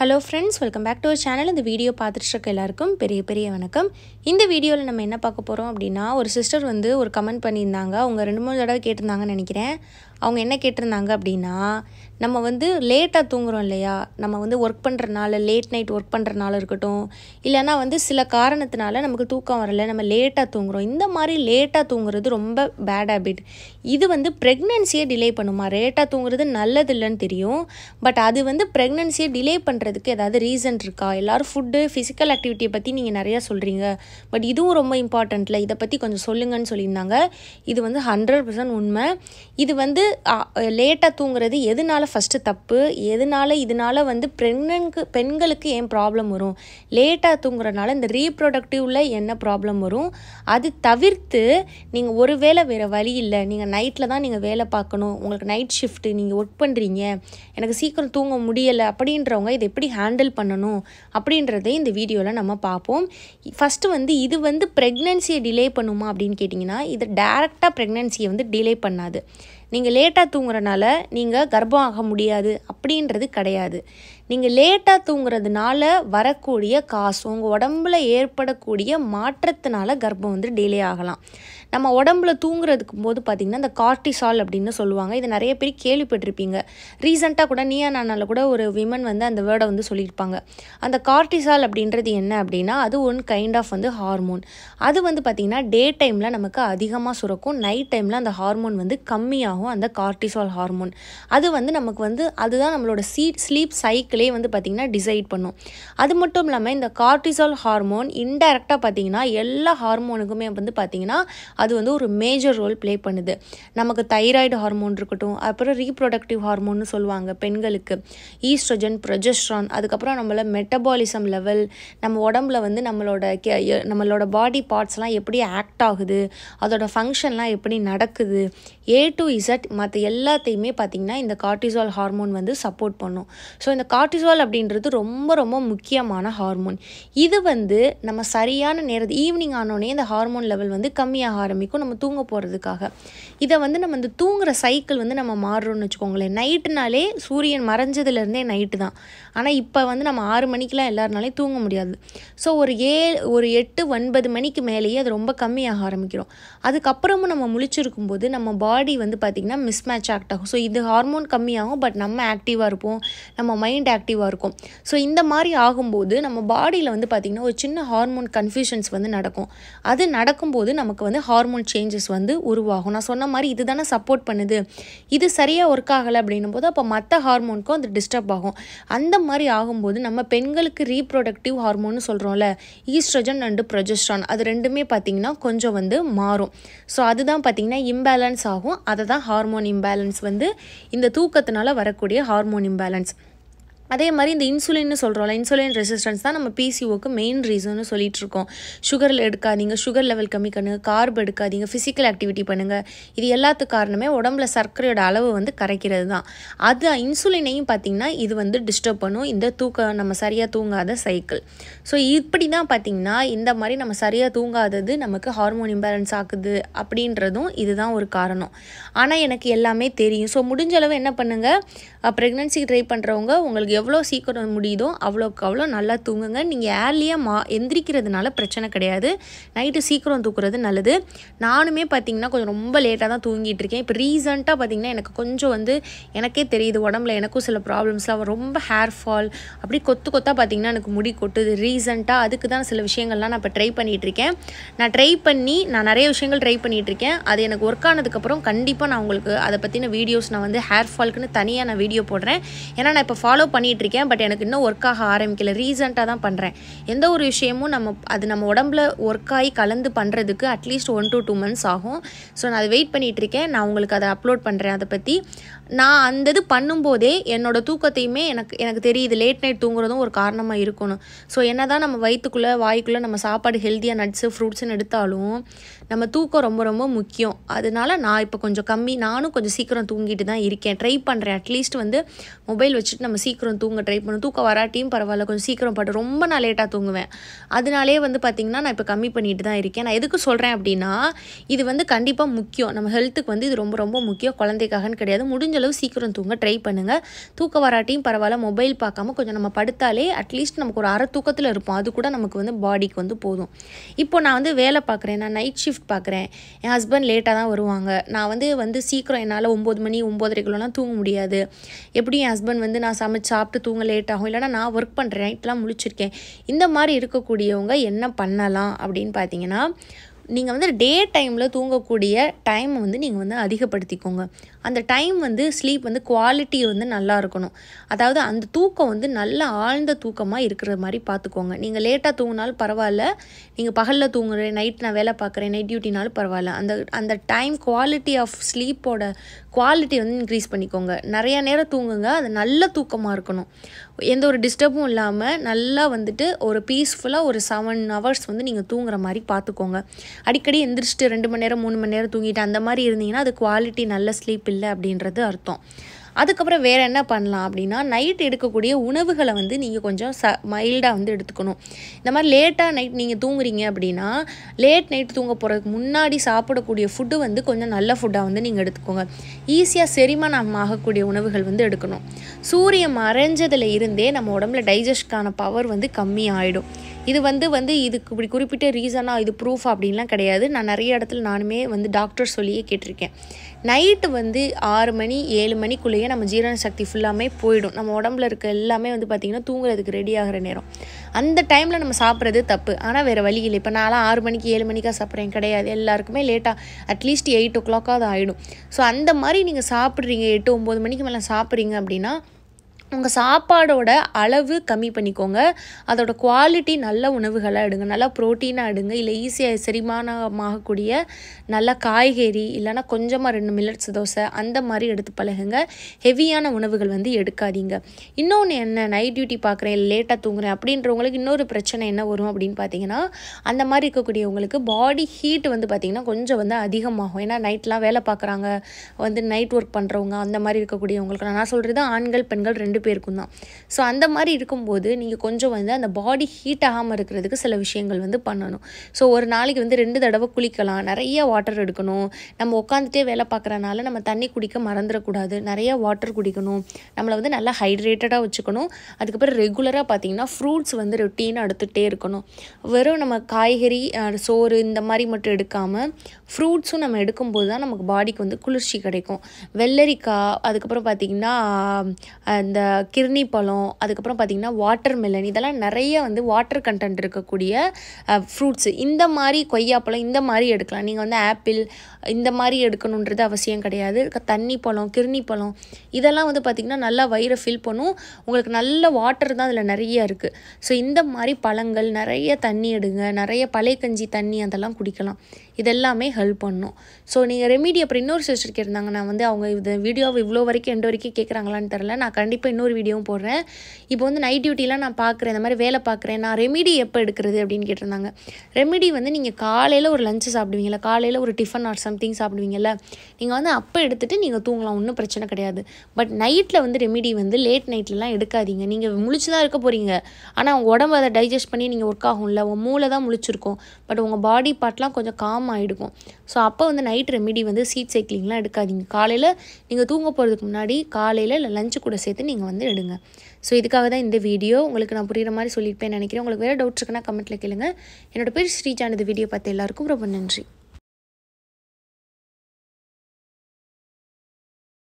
hello friends welcome back to channel இந்த video பார்த்துட்டு இருக்க எல்லாருக்கும் பெரிய பெரிய வணக்கம் இந்த வீடியோவில் நம்ம என்ன பார்க்க போகிறோம் அப்படின்னா ஒரு சிஸ்டர் வந்து ஒரு கமெண்ட் பண்ணியிருந்தாங்க அவங்க ரெண்டு மூணு தடவை கேட்டிருந்தாங்கன்னு நினைக்கிறேன் அவங்க என்ன கேட்டிருந்தாங்க அப்படின்னா நம்ம வந்து லேட்டாக தூங்குறோம் இல்லையா நம்ம வந்து ஒர்க் பண்ணுறனால லேட் நைட் ஒர்க் பண்ணுறனால இருக்கட்டும் இல்லைனா வந்து சில காரணத்தினால நமக்கு தூக்கம் வரல நம்ம லேட்டாக தூங்குறோம் இந்த மாதிரி லேட்டாக தூங்குறது ரொம்ப பேட் ஹேபிட் இது வந்து ப்ரெக்னென்சியை டிலே பண்ணுமா லேட்டாக தூங்குறது நல்லது இல்லைன்னு தெரியும் பட் அது வந்து ப்ரெக்னென்சியை டிலே பண்ணுறதுக்கு ஏதாவது ரீசன் இருக்கா எல்லோரும் ஃபுட்டு ஃபிசிக்கல் ஆக்டிவிட்டியை பற்றி நீங்கள் நிறையா சொல்கிறீங்க பட் இதுவும் ரொம்ப இம்பார்ட்டண்ட்டில் இதை பற்றி கொஞ்சம் சொல்லுங்கன்னு சொல்லியிருந்தாங்க இது வந்து ஹண்ட்ரட் பர்சன்ட் உண்மை இது வந்து லேட்டாக தூங்குறது எதனால ஃபஸ்ட்டு தப்பு எதனால இதனால் வந்து பெண்ணுக்கு பெண்களுக்கு ஏன் ப்ராப்ளம் வரும் லேட்டாக தூங்குறதுனால இந்த ரீப்ரொடக்டிவ்ல என்ன ப்ராப்ளம் வரும் அது தவிர்த்து நீங்கள் ஒரு வேளை வேறு வழி இல்லை நீங்கள் நைட்டில் தான் நீங்கள் வேலை பார்க்கணும் உங்களுக்கு நைட் ஷிஃப்ட்டு நீங்கள் ஒர்க் பண்ணுறீங்க எனக்கு சீக்கிரம் தூங்க முடியலை அப்படின்றவங்க இதை எப்படி ஹேண்டில் பண்ணணும் அப்படின்றதே இந்த வீடியோவில் நம்ம பார்ப்போம் ஃபஸ்ட்டு வந்து இது வந்து ப்ரெக்னென்சியை டிலே பண்ணுமா அப்படின்னு கேட்டிங்கன்னா இது டேரெக்டாக ப்ரெக்னென்சியை வந்து டிலே பண்ணாது நீங்கள் லேட்டாக தூங்குறனால நீங்கள் கர்ப்பம் ஆக முடியாது அப்படின்றது கிடையாது நீங்கள் லேட்டாக தூங்குறதுனால வரக்கூடிய காசும் உங்கள் உடம்புல ஏற்படக்கூடிய மாற்றத்தினால கர்ப்பம் வந்து டிலே ஆகலாம் நம்ம உடம்புல தூங்குறதுக்கு போது பார்த்திங்கன்னா இந்த கார்டிசால் அப்படின்னு சொல்லுவாங்க இது நிறைய பேர் கேள்விப்பட்டிருப்பீங்க ரீசெண்டாக கூட நீயா நானால் கூட ஒரு விமன் வந்து அந்த வேர்டை வந்து சொல்லியிருப்பாங்க அந்த கார்டிசால் அப்படின்றது என்ன அப்படின்னா அது ஒன் கைண்ட் ஆஃப் வந்து ஹார்மோன் அது வந்து பார்த்திங்கன்னா டே டைமில் நமக்கு அதிகமாக சுரக்கும் நைட் டைமில் அந்த ஹார்மோன் வந்து கம்மியாகும் அந்த கார்டிசால் ஹார்மோன் அது வந்து நமக்கு வந்து அதுதான் நம்மளோட சீ ஸ்லீப் சைக்கிள் டாஸ்க்லேயே வந்து பார்த்திங்கன்னா டிசைட் பண்ணும் அது மட்டும் இல்லாமல் இந்த கார்டிசால் ஹார்மோன் இன்டெரக்டாக பார்த்திங்கன்னா எல்லா ஹார்மோனுக்குமே வந்து பார்த்திங்கன்னா அது வந்து ஒரு மேஜர் ரோல் ப்ளே பண்ணுது நமக்கு தைராய்டு ஹார்மோன் இருக்கட்டும் அப்புறம் ரீப்ரொடக்டிவ் ஹார்மோன்னு சொல்லுவாங்க பெண்களுக்கு ஈஸ்ட்ரஜன் ப்ரொஜெஸ்ட்ரான் அதுக்கப்புறம் நம்மள மெட்டபாலிசம் லெவல் நம்ம உடம்புல வந்து நம்மளோட கே நம்மளோட பாடி பார்ட்ஸ்லாம் எப்படி ஆக்ட் ஆகுது அதோட ஃபங்க்ஷன்லாம் எப்படி நடக்குது ஏ டு இசட் மற்ற எல்லாத்தையுமே பார்த்திங்கன்னா இந்த கார்டிசால் ஹார்மோன் வந்து சப்போர்ட் பண்ணும் ஸோ இந்த கார்ட் கார்டிசால் அப்படின்றது ரொம்ப ரொம்ப முக்கியமான ஹார்மோன் இது வந்து நம்ம சரியான நேரத்து ஈவினிங் ஆனோடனே இந்த ஹார்மோன் லெவல் வந்து கம்மியாக ஆரம்பிக்கும் நம்ம தூங்க போகிறதுக்காக இதை வந்து நம்ம இந்த தூங்குகிற சைக்கிள் வந்து நம்ம மாறுறோம்னு வச்சுக்கோங்களேன் நைட்டுனாலே சூரியன் மறைஞ்சதுலேருந்தே நைட்டு தான் ஆனால் இப்போ வந்து நம்ம ஆறு மணிக்கெலாம் எல்லாருனாலே தூங்க முடியாது ஸோ ஒரு ஏ ஒரு எட்டு ஒன்பது மணிக்கு மேலேயே அது ரொம்ப கம்மியாக ஆரம்பிக்கிறோம் அதுக்கப்புறமும் நம்ம முழிச்சிருக்கும் போது நம்ம பாடி வந்து பார்த்திங்கன்னா மிஸ்மேட்ச் ஆக்ட் ஆகும் ஸோ இது ஹார்மோன் கம்மியாகும் பட் நம்ம ஆக்டிவாக இருப்போம் நம்ம மைண்ட் ஆக்டிவாக இருக்கும் ஸோ இந்த மாதிரி ஆகும்போது நம்ம பாடியில் வந்து பார்த்திங்கன்னா ஒரு சின்ன ஹார்மோன் கன்ஃபியூஷன்ஸ் வந்து நடக்கும் அது நடக்கும்போது நமக்கு வந்து ஹார்மோன் சேஞ்சஸ் வந்து உருவாகும் நான் சொன்ன மாதிரி இது தானே சப்போர்ட் பண்ணுது இது சரியாக ஒர்க் ஆகலை அப்படின்னும் போது அப்போ மற்ற ஹார்மோனுக்கும் அது டிஸ்டர்ப் ஆகும் அந்த மாதிரி ஆகும்போது நம்ம பெண்களுக்கு ரீப்ரொடக்டிவ் ஹார்மோன்னு சொல்கிறோம்ல ஈஸ்ட்ரஜன் அண்டு ப்ரொஜஸ்ட்ரான் அது ரெண்டுமே பார்த்திங்கன்னா கொஞ்சம் வந்து மாறும் ஸோ அதுதான் பார்த்திங்கன்னா இம்பேலன்ஸ் ஆகும் அதை தான் ஹார்மோன் இம்பேலன்ஸ் வந்து இந்த தூக்கத்தினால வரக்கூடிய ஹார்மோன் இம்பேலன்ஸ் அதே மாதிரி இந்த இன்சுலின்னு சொல்கிறோம்ல இன்சுலின் ரெசிஸ்டன்ஸ் தான் நம்ம பிசிஓக்கு மெயின் ரீசன்னு சொல்லிட்டு இருக்கோம் சுகரில் எடுக்காதீங்க சுகர் லெவல் கம்மி பண்ணுங்கள் கார்ப் எடுக்காதீங்க ஃபிசிக்கல் ஆக்டிவிட்டி பண்ணுங்கள் இது எல்லாத்துக்கு காரணமே உடம்புல சர்க்கரையோட அளவு வந்து கரைக்கிறது தான் அது இன்சுலினையும் பார்த்திங்கன்னா இது வந்து டிஸ்டர்ப் பண்ணும் இந்த தூக்க நம்ம சரியாக தூங்காத சைக்கிள் ஸோ இப்படி தான் பார்த்திங்கன்னா இந்த மாதிரி நம்ம சரியாக தூங்காதது நமக்கு ஹார்மோன் இம்பேலன்ஸ் ஆகுது அப்படின்றதும் இதுதான் ஒரு காரணம் ஆனால் எனக்கு எல்லாமே தெரியும் ஸோ முடிஞ்ச அளவு என்ன பண்ணுங்கள் ப்ரெக்னென்சிக்கு ட்ரை பண்ணுறவங்க உங்களுக்கு எவ்வளோ சீக்கிரம் முடியுதோ அவ்வளோக்கு அவ்வளோ நல்லா தூங்குங்க நீங்கள் ஏர்லியாக மா எந்திரிக்கிறதுனால பிரச்சனை கிடையாது நைட்டு சீக்கிரம் தூக்குறது நல்லது நானுமே பார்த்திங்கன்னா கொஞ்சம் ரொம்ப லேட்டாக தான் தூங்கிட்டு இருக்கேன் இப்போ ரீசெண்டாக பார்த்திங்கன்னா எனக்கு கொஞ்சம் வந்து எனக்கே தெரியுது உடம்புல எனக்கும் சில ப்ராப்ளம்ஸ்லாம் ரொம்ப ஹேர் ஃபால் அப்படி கொத்து கொத்தாக பார்த்திங்கன்னா எனக்கு முடி கொட்டுது ரீசெண்டாக அதுக்கு தான் சில விஷயங்கள்லாம் நான் இப்போ ட்ரை பண்ணிகிட்ருக்கேன் நான் ட்ரை பண்ணி நான் நிறைய விஷயங்கள் ட்ரை பண்ணிகிட்ருக்கேன் அது எனக்கு ஒர்க் ஆனதுக்கப்புறம் கண்டிப்பாக நான் உங்களுக்கு அதை பற்றின வீடியோஸ் நான் வந்து ஹேர் ஃபால்க்குன்னு தனியாக நான் வீடியோ போடுறேன் ஏன்னா நான் இப்போ ஃபாலோ பண்ணி பண்ணிகிட்ருக்கேன் பட் எனக்கு இன்னும் ஒர்க் ஆக ஆரம்பிக்கல ரீசெண்டாக தான் பண்ணுறேன் எந்த ஒரு விஷயமும் நம்ம அது நம்ம உடம்புல ஒர்க் ஆகி கலந்து பண்ணுறதுக்கு at least one to two months ஆகும் ஸோ நான் அதை வெயிட் பண்ணிகிட்ருக்கேன் நான் உங்களுக்கு அதை அப்லோட் பண்ணுறேன் அதை பற்றி நான் அந்த இது பண்ணும்போதே என்னோடய தூக்கத்தையுமே எனக்கு எனக்கு தெரியுது லேட் நைட் தூங்குறதும் ஒரு காரணமாக இருக்கணும் ஸோ என்ன தான் நம்ம வயிற்றுக்குள்ளே வாய்க்குள்ளே நம்ம சாப்பாடு ஹெல்த்தியாக நட்ஸு ஃப்ரூட்ஸ்னு எடுத்தாலும் நம்ம தூக்கம் ரொம்ப ரொம்ப முக்கியம் அதனால நான் இப்போ கொஞ்சம் கம்மி நானும் கொஞ்சம் சீக்கிரம் தூங்கிட்டு தான் இருக்கேன் ட்ரை பண்ணுறேன் அட்லீஸ்ட் வந்து மொபைல் வச்சுட்டு நம்ம சீக்கிரம் தூங்க ட்ரை பண்ணும் தூக்கம் வராட்டியும் பரவாயில்ல கொஞ்சம் சீக்கிரம் பட்டு ரொம்ப நான் லேட்டாக தூங்குவேன் அதனாலே வந்து பார்த்திங்கன்னா நான் இப்போ கம்மி பண்ணிட்டு தான் இருக்கேன் நான் எதுக்கு சொல்கிறேன் அப்படின்னா இது வந்து கண்டிப்பாக முக்கியம் நம்ம ஹெல்த்துக்கு வந்து இது ரொம்ப ரொம்ப முக்கியம் குழந்தைக்காகன்னு கிடையாது முடிஞ்ச முடிஞ்சளவு சீக்கிரம் தூங்க ட்ரை பண்ணுங்கள் தூக்க வராட்டியும் பரவாயில்ல மொபைல் பார்க்காம கொஞ்சம் நம்ம படுத்தாலே அட்லீஸ்ட் நமக்கு ஒரு அரை தூக்கத்தில் இருப்போம் அது கூட நமக்கு வந்து பாடிக்கு வந்து போதும் இப்போ நான் வந்து வேலை பார்க்குறேன் நான் நைட் ஷிஃப்ட் பார்க்குறேன் என் ஹஸ்பண்ட் லேட்டாக தான் வருவாங்க நான் வந்து வந்து சீக்கிரம் என்னால் ஒம்பது மணி ஒம்போதரைக்குள்ளலாம் தூங்க முடியாது எப்படி என் ஹஸ்பண்ட் வந்து நான் சமைச்சு சாப்பிட்டு தூங்க லேட் ஆகும் இல்லைனா நான் ஒர்க் பண்ணுறேன் நைட்லாம் முழிச்சிருக்கேன் இந்த மாதிரி இருக்கக்கூடியவங்க என்ன பண்ணலாம் அப்படின்னு பார்த்தீங்கன்னா நீங்கள் வந்து டே டைமில் தூங்கக்கூடிய டைம் வந்து நீங்கள் வந்து அதிகப்படுத்திக்கோங்க அந்த டைம் வந்து ஸ்லீப் வந்து குவாலிட்டி வந்து நல்லா இருக்கணும் அதாவது அந்த தூக்கம் வந்து நல்ல ஆழ்ந்த தூக்கமாக இருக்கிற மாதிரி பார்த்துக்கோங்க நீங்கள் லேட்டாக தூங்கினாலும் பரவாயில்ல நீங்கள் பகலில் தூங்குறேன் நைட் நான் வேலை பார்க்குறேன் நைட் டியூட்டினாலும் பரவாயில்ல அந்த அந்த டைம் குவாலிட்டி ஆஃப் ஸ்லீப்போட குவாலிட்டி வந்து இன்க்ரீஸ் பண்ணிக்கோங்க நிறையா நேரம் தூங்குங்க அது நல்ல தூக்கமாக இருக்கணும் எந்த ஒரு டிஸ்டர்பும் இல்லாமல் நல்லா வந்துட்டு ஒரு பீஸ்ஃபுல்லாக ஒரு செவன் ஹவர்ஸ் வந்து நீங்கள் தூங்குற மாதிரி பார்த்துக்கோங்க அடிக்கடி எந்திரிச்சிட்டு ரெண்டு மணி நேரம் மூணு மணி நேரம் தூங்கிட்டு அந்த மாதிரி இருந்தீங்கன்னா அது குவாலிட்டி நல்ல ஸ்லீப் இல்லை அப்படின்றது அர்த்தம் அதுக்கப்புறம் வேறு என்ன பண்ணலாம் அப்படின்னா நைட் எடுக்கக்கூடிய உணவுகளை வந்து நீங்கள் கொஞ்சம் ச மைல்டாக வந்து எடுத்துக்கணும் இந்த மாதிரி லேட்டாக நைட் நீங்கள் தூங்குறீங்க அப்படின்னா லேட் நைட் தூங்க போகிறதுக்கு முன்னாடி சாப்பிடக்கூடிய ஃபுட்டு வந்து கொஞ்சம் நல்ல ஃபுட்டாக வந்து நீங்கள் எடுத்துக்கோங்க ஈஸியாக செரிமானம் ஆகக்கூடிய உணவுகள் வந்து எடுக்கணும் சூரியன் மறைஞ்சதில் இருந்தே நம்ம உடம்புல டைஜஸ்டுக்கான பவர் வந்து கம்மியாகிடும் இது வந்து வந்து இதுக்கு இப்படி குறிப்பிட்ட ரீசனாக இது ப்ரூஃப் அப்படின்லாம் கிடையாது நான் நிறைய இடத்துல நானுமே வந்து டாக்டர் சொல்லியே கேட்டிருக்கேன் நைட்டு வந்து ஆறு மணி ஏழு மணிக்குள்ளேயே நம்ம ஜீரண சக்தி ஃபுல்லாமே போயிடும் நம்ம உடம்புல இருக்க எல்லாமே வந்து பார்த்திங்கன்னா தூங்குறதுக்கு ரெடி ஆகிற நேரம் அந்த டைமில் நம்ம சாப்பிட்றது தப்பு ஆனால் வேறு வழி இல்லை இப்போ நான்லாம் ஆறு மணிக்கு ஏழு மணிக்காக சாப்பிட்றேன் கிடையாது எல்லாருக்குமே லேட்டாக அட்லீஸ்ட் எயிட் ஓ கிளாக்காக அது ஆகிடும் ஸோ அந்த மாதிரி நீங்கள் சாப்பிட்றீங்க எட்டு ஒம்பது மணிக்கு மேலே சாப்பிட்றீங்க அப்படின்னா உங்கள் சாப்பாடோட அளவு கம்மி பண்ணிக்கோங்க அதோட குவாலிட்டி நல்ல உணவுகளாக எடுங்க நல்லா ப்ரோட்டீனாக எடுங்க இல்லை ஈஸியாக செரிமானமாகக்கூடிய நல்ல காய்கறி இல்லைனா கொஞ்சமாக ரெண்டு மில்லட்ஸ் தோசை அந்த மாதிரி எடுத்து பழகுங்க ஹெவியான உணவுகள் வந்து எடுக்காதீங்க இன்னொன்று என்ன நைட் டியூட்டி பார்க்குறேன் லேட்டாக தூங்குறேன் அப்படின்றவங்களுக்கு இன்னொரு பிரச்சனை என்ன வரும் அப்படின்னு பார்த்தீங்கன்னா அந்த மாதிரி இருக்கக்கூடியவங்களுக்கு பாடி ஹீட் வந்து பார்த்திங்கன்னா கொஞ்சம் வந்து அதிகமாகும் ஏன்னா நைட்லாம் வேலை பார்க்குறாங்க வந்து நைட் ஒர்க் பண்ணுறவங்க அந்த மாதிரி இருக்கக்கூடியவங்களுக்கு நான் சொல்கிறது ஆண்கள் பெண்கள் ரெண்டு ரெண்டு பேருக்கும் தான் ஸோ அந்த மாதிரி இருக்கும்போது நீங்கள் கொஞ்சம் வந்து அந்த பாடி ஹீட் ஆகாமல் இருக்கிறதுக்கு சில விஷயங்கள் வந்து பண்ணணும் ஸோ ஒரு நாளைக்கு வந்து ரெண்டு தடவை குளிக்கலாம் நிறைய வாட்டர் எடுக்கணும் நம்ம உட்காந்துட்டே வேலை பார்க்குறனால நம்ம தண்ணி குடிக்க மறந்துடக்கூடாது நிறைய வாட்டர் குடிக்கணும் நம்மளை வந்து நல்லா ஹைட்ரேட்டடாக வச்சுக்கணும் அதுக்கப்புறம் ரெகுலராக பார்த்தீங்கன்னா ஃப்ரூட்ஸ் வந்து ரொட்டீனாக எடுத்துகிட்டே இருக்கணும் வெறும் நம்ம காய்கறி சோறு இந்த மாதிரி மட்டும் எடுக்காமல் ஃப்ரூட்ஸும் நம்ம எடுக்கும்போது தான் நமக்கு பாடிக்கு வந்து குளிர்ச்சி கிடைக்கும் வெள்ளரிக்காய் அதுக்கப்புறம் பார்த்திங்கன்னா அந்த கிர்னி பழம் அதுக்கப்புறம் பார்த்திங்கன்னா வாட்டர் மெலன் இதெல்லாம் நிறைய வந்து வாட்டர் கண்டென்ட் இருக்கக்கூடிய ஃப்ரூட்ஸு இந்த மாதிரி கொய்யாப்பழம் இந்த மாதிரி எடுக்கலாம் நீங்கள் வந்து ஆப்பிள் இந்த மாதிரி எடுக்கணுன்றது அவசியம் கிடையாது தண்ணி பழம் கிர்னி பழம் இதெல்லாம் வந்து பார்த்திங்கன்னா நல்லா வயிறை ஃபில் பண்ணும் உங்களுக்கு நல்ல வாட்டர் தான் அதில் நிறைய இருக்குது ஸோ இந்த மாதிரி பழங்கள் நிறைய தண்ணி எடுங்க நிறைய பழைய கஞ்சி தண்ணி அதெல்லாம் குடிக்கலாம் இதெல்லாமே ஹெல்ப் பண்ணும் ஸோ நீங்கள் ரெமிடி அப்புறம் இன்னொரு சிஸ்டருக்கு இருந்தாங்க நான் வந்து அவங்க இந்த வீடியோவை இவ்வளோ வரைக்கும் எண்டு வரைக்கும் கேட்குறாங்களான்னு தெரில நான் கண்டிப்பாக இன்னொரு வீடியோவும் போடுறேன் இப்போ வந்து நைட் டியூட்டிலாம் நான் பார்க்குறேன் இந்த மாதிரி வேலை பார்க்குறேன் நான் ரெமிடி எப்போ எடுக்கிறது அப்படின்னு கேட்டிருந்தாங்க ரெமிடி வந்து நீங்கள் காலையில் ஒரு லஞ்சு சாப்பிடுவீங்களா காலையில் ஒரு டிஃபன் ஆர் சம்திங் சாப்பிடுவீங்கல்ல நீங்கள் வந்து அப்போ எடுத்துகிட்டு நீங்கள் தூங்கலாம் ஒன்றும் பிரச்சனை கிடையாது பட் நைட்டில் வந்து ரெமிடி வந்து லேட் நைட்லலாம் எடுக்காதீங்க நீங்கள் முழிச்சு தான் இருக்க போகிறீங்க ஆனால் உங்கள் உடம்பு அதை டைஜஸ்ட் பண்ணி நீங்கள் ஒர்க் ஆகும்ல உங்கள் மூளை தான் முழிச்சிருக்கும் பட் உங்கள் பாடி பார்ட்லாம் கொஞ்சம் காம் ஆகிடுக்கும் ஸோ அப்போ வந்து நைட் ரெமிடி வந்து சீட் சைக்கிளிங்லாம் எடுக்காதீங்க காலையில் நீங்கள் தூங்க போகிறதுக்கு முன்னாடி காலையில் இல்லை லஞ்சு கூட சேர்த்து நீங்கள் நீங்கள் வந்து எடுங்க ஸோ இதுக்காக தான் இந்த வீடியோ உங்களுக்கு நான் புரிகிற மாதிரி சொல்லியிருப்பேன் நினைக்கிறேன் உங்களுக்கு வேறு டவுட்ஸ் இருக்குன்னா கமெண்ட்டில் கேளுங்க என்னோடய பேர் ஸ்ரீஜான் இந்த வீடியோ பார்த்து எல்லாருக்கும் ரொம்ப நன்றி